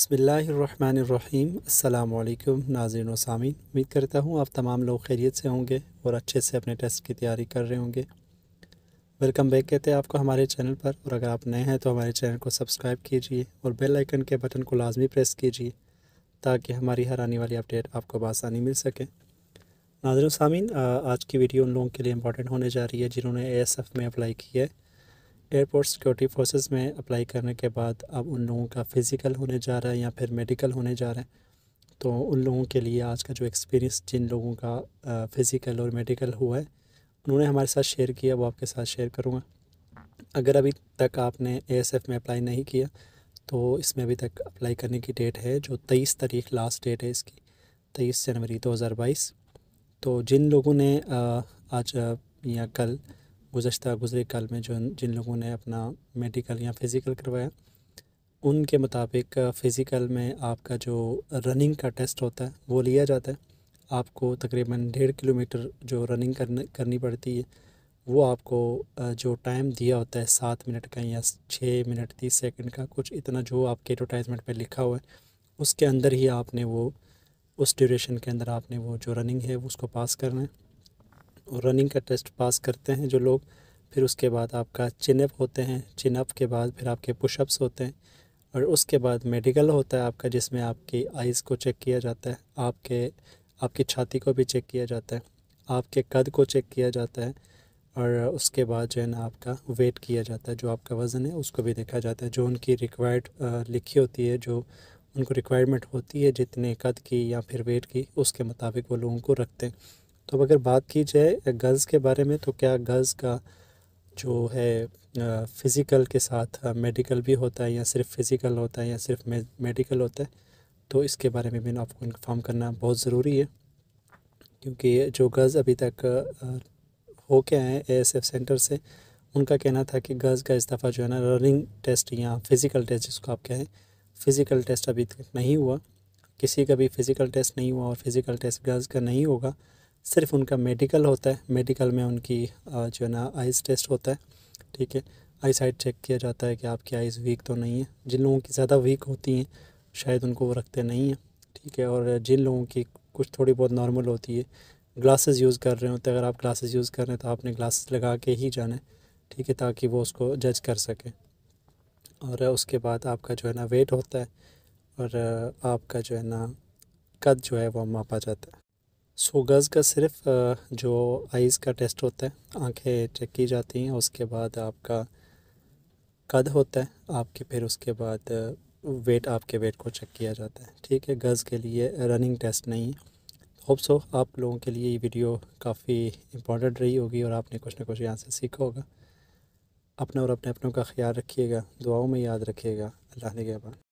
बसमिलीम अल्लाम नाजिन वसामी उम्मीद करता हूँ आप तमाम लोग खैरियत से होंगे और अच्छे से अपने टेस्ट की तैयारी कर रहे होंगे वेलकम बैक कहते हैं आपको हमारे चैनल पर और अगर आप नए हैं तो हमारे चैनल को सब्सक्राइब कीजिए और बेल आइकन के बटन को लाजमी प्रेस कीजिए ताकि हमारी हर आने वाली अपडेट आपको बसानी मिल सके नाजिन सामीन आज की वीडियो उन लोगों के लिए इंपॉर्टेंट होने जा रही है जिन्होंने ए में अप्लाई किया है एयरपोर्ट सिक्योरिटी फोर्सेस में अप्लाई करने के बाद अब उन लोगों का फ़िज़िकल होने जा रहा है या फिर मेडिकल होने जा रहा है तो उन लोगों के लिए आज का जो एक्सपीरियंस जिन लोगों का फ़िज़िकल और मेडिकल हुआ है उन्होंने हमारे साथ शेयर किया वो आपके साथ शेयर करूँगा अगर अभी तक आपने ए में अप्लाई नहीं किया तो इसमें अभी तक अप्लाई करने की डेट है जो तेईस तारीख लास्ट डेट है इसकी तेईस जनवरी दो तो जिन लोगों ने आज या कल गुज्त गुजरे कल में जो जिन लोगों ने अपना मेडिकल या फिज़िकल करवाया उनके मुताबिक फ़िज़िकल में आपका जो रनिंग का टेस्ट होता है वो लिया जाता है आपको तकरीबन डेढ़ किलोमीटर जो रनिंग करने करनी पड़ती है वो आपको जो टाइम दिया होता है सात मिनट का या छः मिनट तीस सेकंड का कुछ इतना जो आपके एडवर्टाइजमेंट पे लिखा हुआ है उसके अंदर ही आपने वो उस ड्यूरेशन के अंदर आपने वो जो रनिंग है उसको पास करना है रनिंग का टेस्ट पास करते हैं जो लोग फिर उसके बाद आपका चिनअप होते हैं चिनअप के बाद फिर आपके पुशअप्स होते हैं और उसके बाद मेडिकल होता है आपका जिसमें आपकी आइज़ को चेक किया जाता है आपके आपकी छाती को भी चेक किया जाता है आपके कद को चेक किया जाता है और उसके बाद जो है ना आपका वेट किया जाता है जो आपका वज़न है उसको भी देखा जाता है जो उनकी रिक्वायर्ड लिखी होती है जो उनको रिक्वायरमेंट होती है जितने कद की या फिर वेट की उसके मुताबिक वो लोगों को रखते हैं तो अब अगर बात की जाए गर्ल्स के बारे में तो क्या गर्ल्स का जो है फ़िज़िकल के साथ मेडिकल भी होता है या सिर्फ फ़िज़िकल होता है या सिर्फ मेडिकल होता है तो इसके बारे में भी आपको इन्फॉर्म करना बहुत ज़रूरी है क्योंकि जो गर्ल्स अभी तक हो के आए हैं एफ सेंटर से उनका कहना था कि गर्ल्स का इस दफ़ा जो है ना रनिंग टेस्ट या फ़िज़िकल टेस्ट जिसको आप कहें फ़िज़िकल टेस्ट अभी तक नहीं हुआ किसी का भी फ़िज़िकल टेस्ट नहीं हुआ और फ़िज़िकल टेस्ट गर्ल्स का नहीं होगा सिर्फ उनका मेडिकल होता है मेडिकल में उनकी जो है ना आइज़ टेस्ट होता है ठीक है आई साइड चेक किया जाता है कि आपकी आइज़ वीक तो नहीं है जिन लोगों की ज़्यादा वीक होती हैं शायद उनको वो रखते नहीं हैं ठीक है और जिन लोगों की कुछ थोड़ी बहुत नॉर्मल होती है ग्लासेस यूज़ कर रहे होते तो अगर आप ग्लासेस यूज़ कर रहे हैं तो आपने ग्लासेस लगा के ही जाना है ठीक है ताकि वो उसको जज कर सकें और उसके बाद आपका जो है ना वेट होता है और आपका जो है ना कद जो है वो मापा जाता है सो गज़ का सिर्फ जो आइज़ का टेस्ट होता है आंखें चेक की जाती हैं उसके बाद आपका कद होता है आपके फिर उसके बाद वेट आपके वेट को चेक किया जाता है ठीक है गज़ के लिए रनिंग टेस्ट नहीं है होप सो आप लोगों के लिए ये वीडियो काफ़ी इम्पोर्टेंट रही होगी और आपने कुछ ना कुछ यहाँ से सीखा होगा अपना और अपने अपनों का ख्याल रखिएगा दुआओं में याद रखिएगा अल्लाह ने